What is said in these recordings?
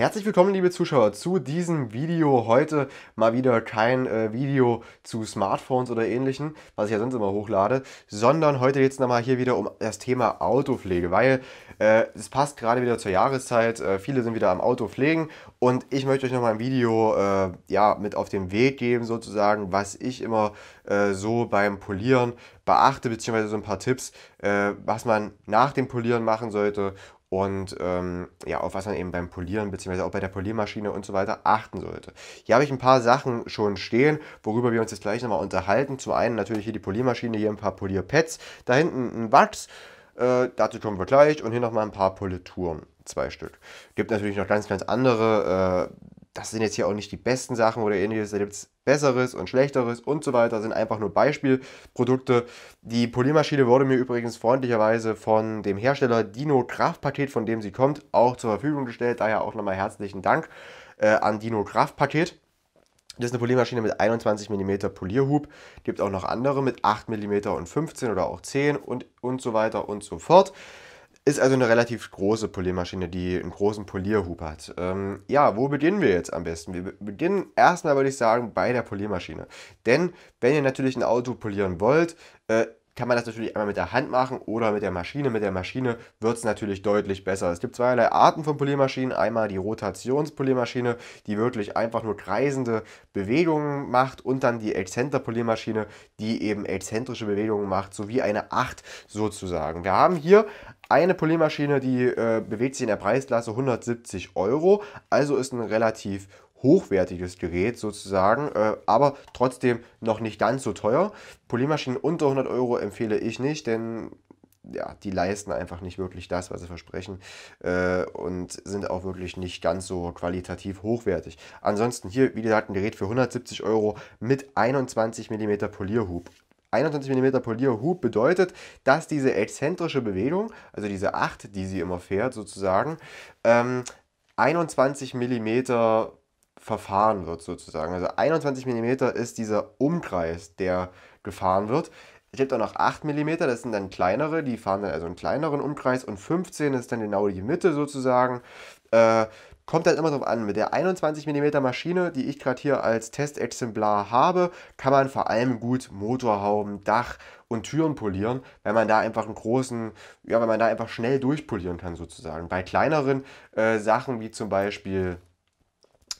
Herzlich willkommen, liebe Zuschauer, zu diesem Video. Heute mal wieder kein äh, Video zu Smartphones oder ähnlichen, was ich ja sonst immer hochlade, sondern heute geht es nochmal hier wieder um das Thema Autopflege, weil äh, es passt gerade wieder zur Jahreszeit. Äh, viele sind wieder am Auto pflegen und ich möchte euch nochmal ein Video äh, ja, mit auf den Weg geben, sozusagen, was ich immer äh, so beim Polieren beachte, beziehungsweise so ein paar Tipps, äh, was man nach dem Polieren machen sollte und ähm, ja, auf was man eben beim Polieren bzw. auch bei der Poliermaschine und so weiter achten sollte. Hier habe ich ein paar Sachen schon stehen, worüber wir uns jetzt gleich nochmal unterhalten. Zum einen natürlich hier die Poliermaschine, hier ein paar Polierpads, da hinten ein Wachs, äh, dazu kommen wir gleich und hier nochmal ein paar Polituren, zwei Stück. Gibt natürlich noch ganz, ganz andere äh, das sind jetzt hier auch nicht die besten Sachen oder ähnliches. Da gibt es Besseres und Schlechteres und so weiter. Das sind einfach nur Beispielprodukte. Die Poliermaschine wurde mir übrigens freundlicherweise von dem Hersteller Dino Kraftpaket, von dem sie kommt, auch zur Verfügung gestellt. Daher auch nochmal herzlichen Dank äh, an Dino Kraftpaket. Das ist eine Poliermaschine mit 21 mm Polierhub. Gibt auch noch andere mit 8 mm und 15 oder auch 10 und, und so weiter und so fort. Ist also eine relativ große Poliermaschine, die einen großen Polierhub hat. Ähm, ja, wo beginnen wir jetzt am besten? Wir beginnen erstmal, würde ich sagen, bei der Poliermaschine. Denn wenn ihr natürlich ein Auto polieren wollt, äh, kann man das natürlich einmal mit der Hand machen oder mit der Maschine. Mit der Maschine wird es natürlich deutlich besser. Es gibt zweierlei Arten von Poliermaschinen. Einmal die Rotationspoliermaschine, die wirklich einfach nur kreisende Bewegungen macht und dann die Exzenterpoliermaschine, die eben exzentrische Bewegungen macht, sowie eine 8 sozusagen. Wir haben hier eine Poliermaschine, die äh, bewegt sich in der Preisklasse 170 Euro, also ist ein relativ hochwertiges Gerät sozusagen, äh, aber trotzdem noch nicht ganz so teuer. Poliermaschinen unter 100 Euro empfehle ich nicht, denn ja, die leisten einfach nicht wirklich das, was sie versprechen äh, und sind auch wirklich nicht ganz so qualitativ hochwertig. Ansonsten hier, wie gesagt, ein Gerät für 170 Euro mit 21 mm Polierhub. 21 mm Polierhub bedeutet, dass diese exzentrische Bewegung, also diese 8, die sie immer fährt sozusagen, ähm, 21 mm verfahren wird sozusagen. Also 21 mm ist dieser Umkreis, der gefahren wird. Es gibt auch noch 8 mm, das sind dann kleinere, die fahren dann also einen kleineren Umkreis und 15 ist dann genau die Mitte sozusagen. Äh, kommt halt immer drauf an. Mit der 21 mm Maschine, die ich gerade hier als Testexemplar habe, kann man vor allem gut Motorhauben, Dach und Türen polieren, wenn man da einfach einen großen, ja, wenn man da einfach schnell durchpolieren kann sozusagen. Bei kleineren äh, Sachen wie zum Beispiel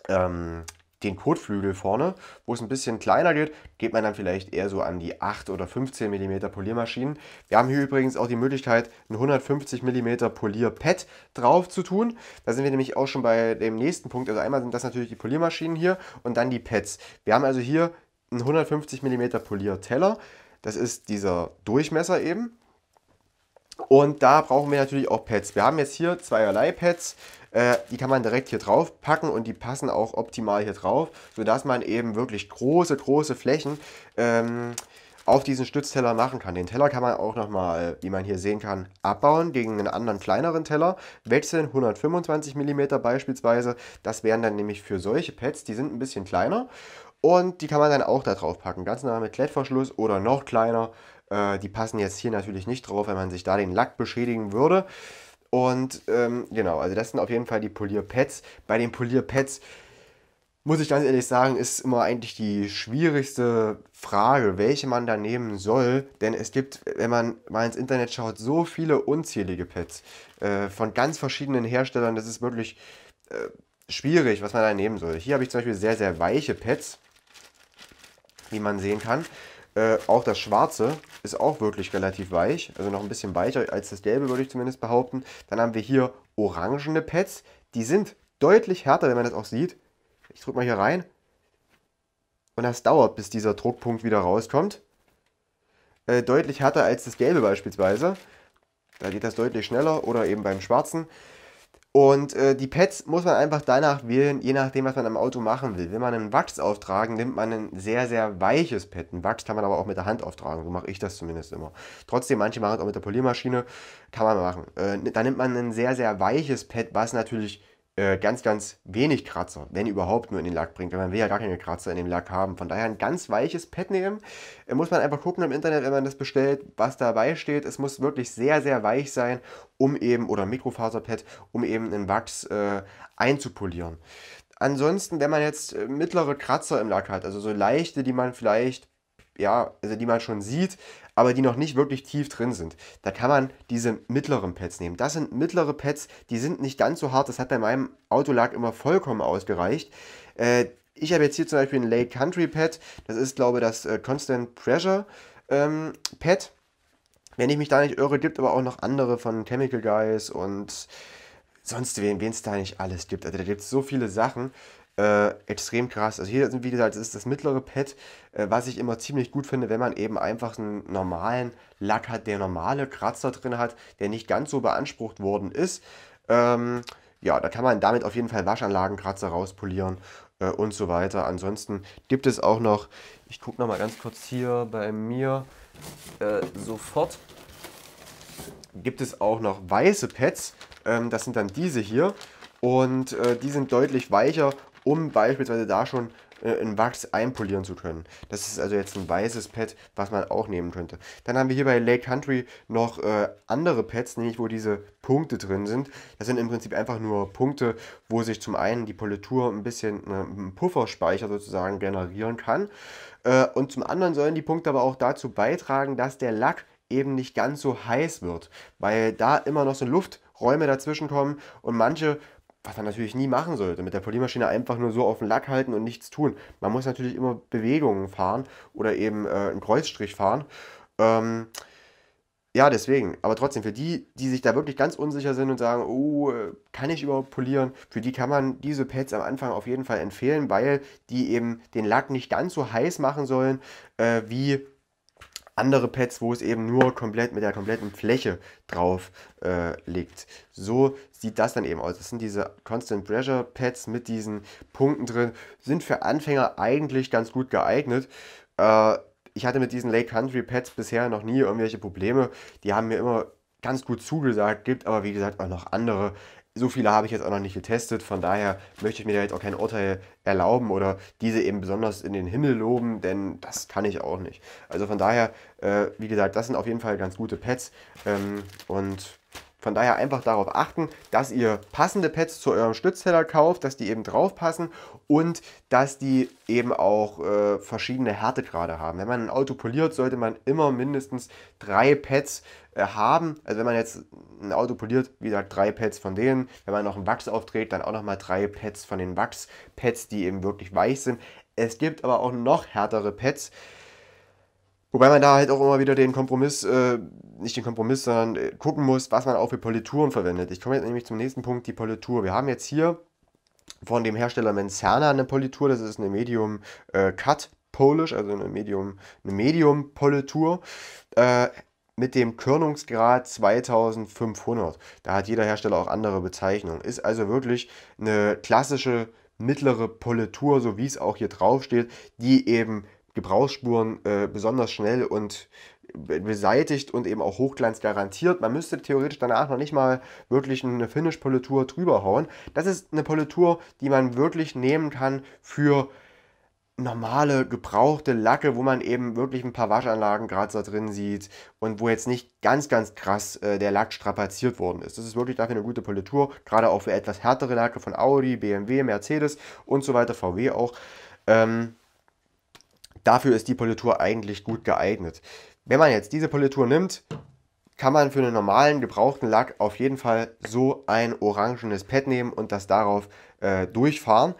ähm, den Kotflügel vorne, wo es ein bisschen kleiner geht, geht man dann vielleicht eher so an die 8 oder 15 mm Poliermaschinen. Wir haben hier übrigens auch die Möglichkeit, ein 150 mm Polierpad drauf zu tun. Da sind wir nämlich auch schon bei dem nächsten Punkt. Also einmal sind das natürlich die Poliermaschinen hier und dann die Pads. Wir haben also hier einen 150 mm Polierteller. Das ist dieser Durchmesser eben. Und da brauchen wir natürlich auch Pads. Wir haben jetzt hier zweierlei Pads. Äh, die kann man direkt hier drauf packen und die passen auch optimal hier drauf, sodass man eben wirklich große, große Flächen ähm, auf diesen Stützteller machen kann. Den Teller kann man auch nochmal, wie man hier sehen kann, abbauen gegen einen anderen kleineren Teller, wechseln 125 mm beispielsweise. Das wären dann nämlich für solche Pads, die sind ein bisschen kleiner und die kann man dann auch da drauf packen. Ganz normal mit Klettverschluss oder noch kleiner. Äh, die passen jetzt hier natürlich nicht drauf, wenn man sich da den Lack beschädigen würde. Und ähm, genau, also das sind auf jeden Fall die Polierpads. Bei den Polierpads muss ich ganz ehrlich sagen, ist immer eigentlich die schwierigste Frage, welche man da nehmen soll. Denn es gibt, wenn man mal ins Internet schaut, so viele unzählige Pads äh, von ganz verschiedenen Herstellern. Das ist wirklich äh, schwierig, was man da nehmen soll. Hier habe ich zum Beispiel sehr, sehr weiche Pads, wie man sehen kann. Äh, auch das schwarze ist auch wirklich relativ weich, also noch ein bisschen weicher als das gelbe, würde ich zumindest behaupten. Dann haben wir hier orangene Pads, die sind deutlich härter, wenn man das auch sieht. Ich drücke mal hier rein. Und das dauert, bis dieser Druckpunkt wieder rauskommt. Äh, deutlich härter als das gelbe beispielsweise. Da geht das deutlich schneller oder eben beim schwarzen. Und äh, die Pads muss man einfach danach wählen, je nachdem, was man am Auto machen will. Wenn man einen Wachs auftragen, nimmt man ein sehr, sehr weiches Pad. Ein Wachs kann man aber auch mit der Hand auftragen, so mache ich das zumindest immer. Trotzdem, manche machen es auch mit der Poliermaschine, kann man machen. Äh, da nimmt man ein sehr, sehr weiches Pad, was natürlich äh, ganz, ganz wenig Kratzer, wenn überhaupt nur in den Lack bringt, weil man will ja gar keine Kratzer in dem Lack haben. Von daher ein ganz weiches Pad nehmen. Äh, muss man einfach gucken im Internet, wenn man das bestellt, was dabei steht. Es muss wirklich sehr, sehr weich sein, um eben, oder Mikrofaserpad, um eben einen Wachs äh, einzupolieren. Ansonsten, wenn man jetzt äh, mittlere Kratzer im Lack hat, also so leichte, die man vielleicht ja, also die man schon sieht, aber die noch nicht wirklich tief drin sind. Da kann man diese mittleren Pads nehmen. Das sind mittlere Pads, die sind nicht ganz so hart. Das hat bei meinem Autolack immer vollkommen ausgereicht. Äh, ich habe jetzt hier zum Beispiel ein Lake Country Pad. Das ist, glaube ich, das äh, Constant Pressure ähm, Pad. Wenn ich mich da nicht irre, gibt aber auch noch andere von Chemical Guys und sonst wen, wen es da nicht alles gibt. Also da gibt es so viele Sachen äh, extrem krass. Also hier wie gesagt, ist das mittlere Pad, äh, was ich immer ziemlich gut finde, wenn man eben einfach einen normalen Lack hat, der normale Kratzer drin hat, der nicht ganz so beansprucht worden ist. Ähm, ja, da kann man damit auf jeden Fall Waschanlagenkratzer rauspolieren äh, und so weiter. Ansonsten gibt es auch noch, ich gucke nochmal ganz kurz hier bei mir äh, sofort, gibt es auch noch weiße Pads. Ähm, das sind dann diese hier. Und äh, die sind deutlich weicher um beispielsweise da schon äh, ein Wachs einpolieren zu können. Das ist also jetzt ein weißes Pad, was man auch nehmen könnte. Dann haben wir hier bei Lake Country noch äh, andere Pads, nämlich wo diese Punkte drin sind. Das sind im Prinzip einfach nur Punkte, wo sich zum einen die Politur ein bisschen äh, einen Pufferspeicher sozusagen generieren kann. Äh, und zum anderen sollen die Punkte aber auch dazu beitragen, dass der Lack eben nicht ganz so heiß wird, weil da immer noch so Lufträume dazwischen kommen und manche was man natürlich nie machen sollte, mit der Poliermaschine einfach nur so auf den Lack halten und nichts tun. Man muss natürlich immer Bewegungen fahren oder eben äh, einen Kreuzstrich fahren. Ähm, ja, deswegen. Aber trotzdem, für die, die sich da wirklich ganz unsicher sind und sagen, oh, äh, kann ich überhaupt polieren, für die kann man diese Pads am Anfang auf jeden Fall empfehlen, weil die eben den Lack nicht ganz so heiß machen sollen, äh, wie andere Pads, wo es eben nur komplett mit der kompletten Fläche drauf äh, liegt. So sieht das dann eben aus. Das sind diese Constant Pressure Pads mit diesen Punkten drin, sind für Anfänger eigentlich ganz gut geeignet. Äh, ich hatte mit diesen Lake Country Pads bisher noch nie irgendwelche Probleme. Die haben mir immer ganz gut zugesagt, gibt aber wie gesagt auch noch andere so viele habe ich jetzt auch noch nicht getestet, von daher möchte ich mir da jetzt auch kein Urteil erlauben oder diese eben besonders in den Himmel loben, denn das kann ich auch nicht. Also von daher, äh, wie gesagt, das sind auf jeden Fall ganz gute Pads ähm, und von daher einfach darauf achten, dass ihr passende Pads zu eurem Stützteller kauft, dass die eben drauf passen und dass die eben auch äh, verschiedene Härtegrade haben. Wenn man ein Auto poliert, sollte man immer mindestens drei Pads äh, haben. Also wenn man jetzt ein Auto poliert, wie gesagt, drei Pads von denen. Wenn man noch einen Wachs aufträgt, dann auch nochmal drei Pads von den Wachspads, die eben wirklich weich sind. Es gibt aber auch noch härtere Pads. Wobei man da halt auch immer wieder den Kompromiss, äh, nicht den Kompromiss, sondern äh, gucken muss, was man auch für Polituren verwendet. Ich komme jetzt nämlich zum nächsten Punkt, die Politur. Wir haben jetzt hier von dem Hersteller Menzerna eine Politur, das ist eine Medium äh, Cut Polish, also eine Medium, eine Medium Politur. Äh, mit dem Körnungsgrad 2500. Da hat jeder Hersteller auch andere Bezeichnungen. Ist also wirklich eine klassische mittlere Politur, so wie es auch hier drauf steht, die eben Gebrauchsspuren äh, besonders schnell und beseitigt und eben auch Hochglanz garantiert. Man müsste theoretisch danach noch nicht mal wirklich eine Finish-Politur drüber hauen. Das ist eine Politur, die man wirklich nehmen kann für normale, gebrauchte Lacke, wo man eben wirklich ein paar Waschanlagen gerade da drin sieht und wo jetzt nicht ganz, ganz krass äh, der Lack strapaziert worden ist. Das ist wirklich dafür eine gute Politur, gerade auch für etwas härtere Lacke von Audi, BMW, Mercedes und so weiter, VW auch. Ähm, Dafür ist die Politur eigentlich gut geeignet. Wenn man jetzt diese Politur nimmt, kann man für einen normalen gebrauchten Lack auf jeden Fall so ein orangenes Pad nehmen und das darauf äh, durchfahren.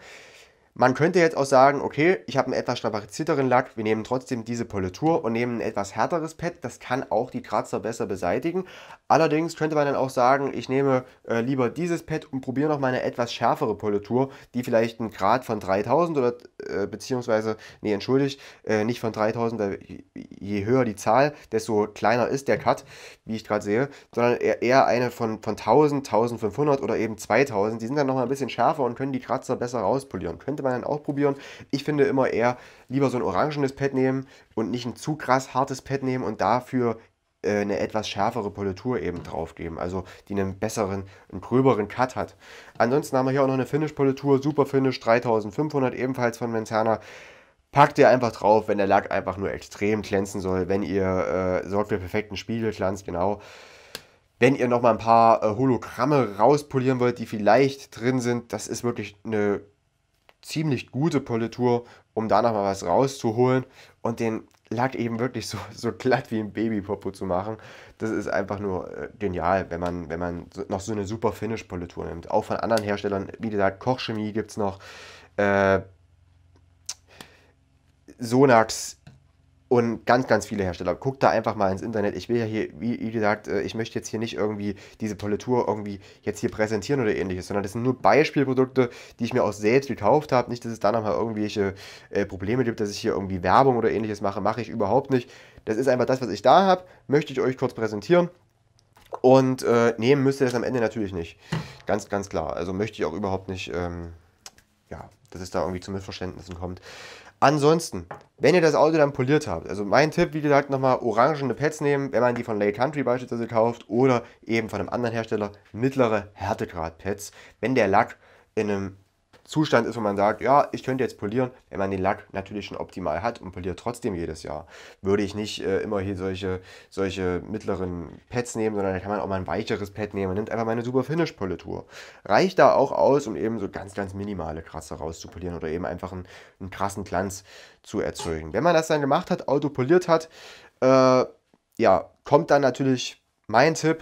Man könnte jetzt auch sagen, okay, ich habe einen etwas strapazierteren Lack, wir nehmen trotzdem diese Politur und nehmen ein etwas härteres Pad, das kann auch die Kratzer besser beseitigen. Allerdings könnte man dann auch sagen, ich nehme äh, lieber dieses Pad und probiere noch mal eine etwas schärfere Politur, die vielleicht einen Grad von 3000 oder äh, beziehungsweise, nee, entschuldigt, äh, nicht von 3000, je höher die Zahl, desto kleiner ist der Cut, wie ich gerade sehe, sondern eher eine von, von 1000, 1500 oder eben 2000, die sind dann noch mal ein bisschen schärfer und können die Kratzer besser rauspolieren. Könnte könnte man dann auch probieren. Ich finde immer eher lieber so ein orangenes Pad nehmen und nicht ein zu krass hartes Pad nehmen und dafür äh, eine etwas schärfere Politur eben drauf geben, also die einen besseren, einen gröberen Cut hat. Ansonsten haben wir hier auch noch eine Finish-Politur, Super Finish 3500, ebenfalls von Menzana. Packt ihr einfach drauf, wenn der Lack einfach nur extrem glänzen soll, wenn ihr äh, sorgt für perfekten Spiegelglanz, genau. Wenn ihr nochmal ein paar äh, Hologramme rauspolieren wollt, die vielleicht drin sind, das ist wirklich eine ziemlich gute Politur, um da nochmal was rauszuholen und den Lack eben wirklich so, so glatt wie ein Babypopo zu machen. Das ist einfach nur äh, genial, wenn man, wenn man noch so eine super Finish-Politur nimmt. Auch von anderen Herstellern, wie gesagt, Kochchemie gibt es noch. Äh, Sonax und ganz, ganz viele Hersteller. Guckt da einfach mal ins Internet. Ich will ja hier, wie gesagt, äh, ich möchte jetzt hier nicht irgendwie diese Politur irgendwie jetzt hier präsentieren oder ähnliches, sondern das sind nur Beispielprodukte, die ich mir auch selbst gekauft habe. Nicht, dass es da nochmal irgendwelche äh, Probleme gibt, dass ich hier irgendwie Werbung oder ähnliches mache. Mache ich überhaupt nicht. Das ist einfach das, was ich da habe. Möchte ich euch kurz präsentieren. Und äh, nehmen müsst ihr das am Ende natürlich nicht. Ganz, ganz klar. Also möchte ich auch überhaupt nicht, ähm, ja, dass es da irgendwie zu Missverständnissen kommt. Ansonsten, wenn ihr das Auto dann poliert habt, also mein Tipp, wie gesagt, nochmal orangene Pads nehmen, wenn man die von Lay Country beispielsweise kauft oder eben von einem anderen Hersteller mittlere Härtegrad-Pads, wenn der Lack in einem Zustand ist, wo man sagt, ja, ich könnte jetzt polieren, wenn man den Lack natürlich schon optimal hat und poliert trotzdem jedes Jahr, würde ich nicht äh, immer hier solche, solche mittleren Pads nehmen, sondern da kann man auch mal ein weicheres Pad nehmen. und nimmt einfach mal eine super Finish-Politur. Reicht da auch aus, um eben so ganz, ganz minimale Kratzer rauszupolieren oder eben einfach einen, einen krassen Glanz zu erzeugen. Wenn man das dann gemacht hat, autopoliert hat, äh, ja, kommt dann natürlich mein Tipp,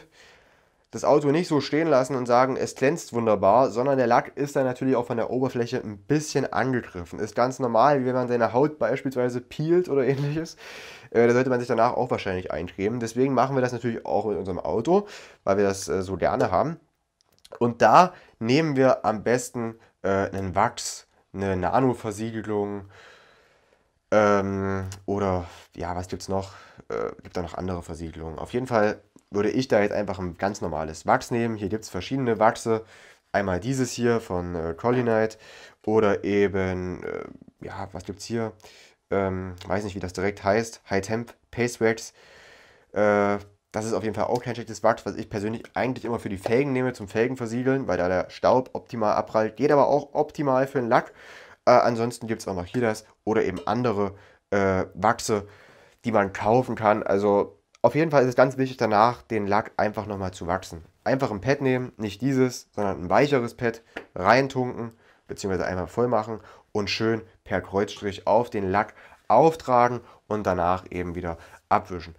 das Auto nicht so stehen lassen und sagen, es glänzt wunderbar, sondern der Lack ist dann natürlich auch von der Oberfläche ein bisschen angegriffen. Ist ganz normal, wie wenn man seine Haut beispielsweise peelt oder ähnliches. Äh, da sollte man sich danach auch wahrscheinlich eincremen. Deswegen machen wir das natürlich auch mit unserem Auto, weil wir das äh, so gerne haben. Und da nehmen wir am besten äh, einen Wachs, eine Nanoversiegelung ähm, oder ja, was gibt es noch? Äh, gibt da noch andere Versiegelungen? Auf jeden Fall würde ich da jetzt einfach ein ganz normales Wachs nehmen. Hier gibt es verschiedene Wachse. Einmal dieses hier von äh, Collinite oder eben, äh, ja, was gibt es hier? Ähm, weiß nicht, wie das direkt heißt. High Temp Pace Wax. Äh, das ist auf jeden Fall auch kein schlechtes Wachs, was ich persönlich eigentlich immer für die Felgen nehme, zum Felgen versiegeln, weil da der Staub optimal abprallt. Geht aber auch optimal für den Lack. Äh, ansonsten gibt es auch noch hier das oder eben andere äh, Wachse, die man kaufen kann. Also auf jeden Fall ist es ganz wichtig, danach den Lack einfach nochmal zu wachsen. Einfach ein Pad nehmen, nicht dieses, sondern ein weicheres Pad, reintunken, bzw. einmal voll machen und schön per Kreuzstrich auf den Lack auftragen und danach eben wieder abwischen.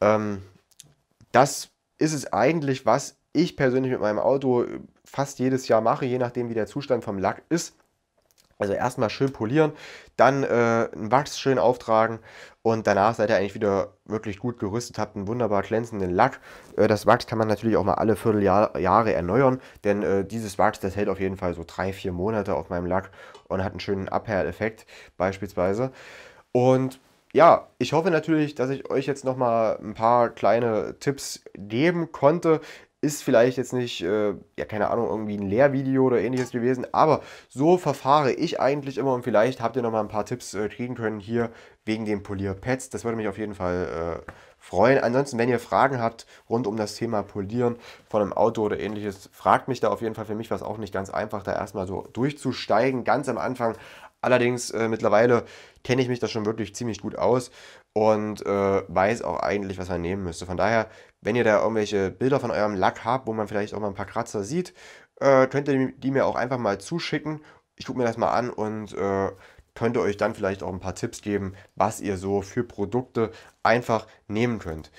Ähm, das ist es eigentlich, was ich persönlich mit meinem Auto fast jedes Jahr mache, je nachdem wie der Zustand vom Lack ist. Also erstmal schön polieren, dann äh, einen Wachs schön auftragen und danach seid ihr eigentlich wieder wirklich gut gerüstet, habt einen wunderbar glänzenden Lack. Äh, das Wachs kann man natürlich auch mal alle Vierteljahre erneuern, denn äh, dieses Wachs, das hält auf jeden Fall so drei, vier Monate auf meinem Lack und hat einen schönen Abperleffekt beispielsweise. Und ja, ich hoffe natürlich, dass ich euch jetzt nochmal ein paar kleine Tipps geben konnte, ist vielleicht jetzt nicht, äh, ja, keine Ahnung, irgendwie ein Lehrvideo oder ähnliches gewesen, aber so verfahre ich eigentlich immer und vielleicht habt ihr nochmal ein paar Tipps äh, kriegen können hier wegen den Polierpads. Das würde mich auf jeden Fall äh, freuen. Ansonsten, wenn ihr Fragen habt rund um das Thema Polieren von einem Auto oder ähnliches, fragt mich da auf jeden Fall. Für mich war es auch nicht ganz einfach, da erstmal so durchzusteigen, ganz am Anfang. Allerdings äh, mittlerweile kenne ich mich da schon wirklich ziemlich gut aus und äh, weiß auch eigentlich, was man nehmen müsste. Von daher, wenn ihr da irgendwelche Bilder von eurem Lack habt, wo man vielleicht auch mal ein paar Kratzer sieht, äh, könnt ihr die mir auch einfach mal zuschicken. Ich gucke mir das mal an und äh, könnte euch dann vielleicht auch ein paar Tipps geben, was ihr so für Produkte einfach nehmen könnt.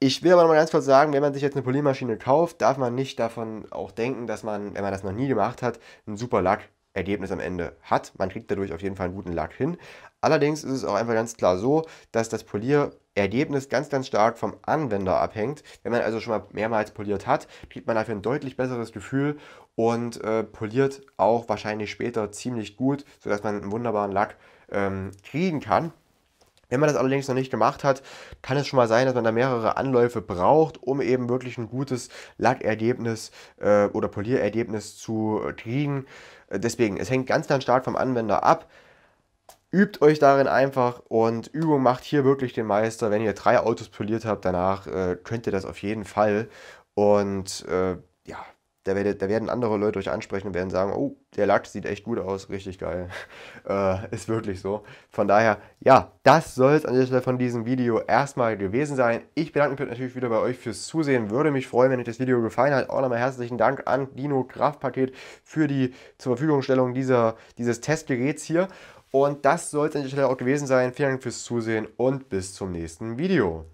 Ich will aber noch mal ganz kurz sagen, wenn man sich jetzt eine Poliermaschine kauft, darf man nicht davon auch denken, dass man, wenn man das noch nie gemacht hat, einen super Lack Ergebnis am Ende hat. Man kriegt dadurch auf jeden Fall einen guten Lack hin. Allerdings ist es auch einfach ganz klar so, dass das Polierergebnis ganz, ganz stark vom Anwender abhängt. Wenn man also schon mal mehrmals poliert hat, kriegt man dafür ein deutlich besseres Gefühl und äh, poliert auch wahrscheinlich später ziemlich gut, sodass man einen wunderbaren Lack ähm, kriegen kann. Wenn man das allerdings noch nicht gemacht hat, kann es schon mal sein, dass man da mehrere Anläufe braucht, um eben wirklich ein gutes Lackergebnis äh, oder Polierergebnis zu äh, kriegen. Äh, deswegen, es hängt ganz, ganz stark vom Anwender ab. Übt euch darin einfach und Übung macht hier wirklich den Meister. Wenn ihr drei Autos poliert habt, danach äh, könnt ihr das auf jeden Fall. Und äh, ja, da, werde, da werden andere Leute euch ansprechen und werden sagen, oh, der Lack sieht echt gut aus, richtig geil. Äh, ist wirklich so. Von daher, ja, das soll es an dieser Stelle von diesem Video erstmal gewesen sein. Ich bedanke mich natürlich wieder bei euch fürs Zusehen. Würde mich freuen, wenn euch das Video gefallen hat. Auch nochmal herzlichen Dank an Dino Kraftpaket für die zur Verfügungstellung dieser, dieses Testgeräts hier. Und das soll es an dieser Stelle auch gewesen sein. Vielen Dank fürs Zusehen und bis zum nächsten Video.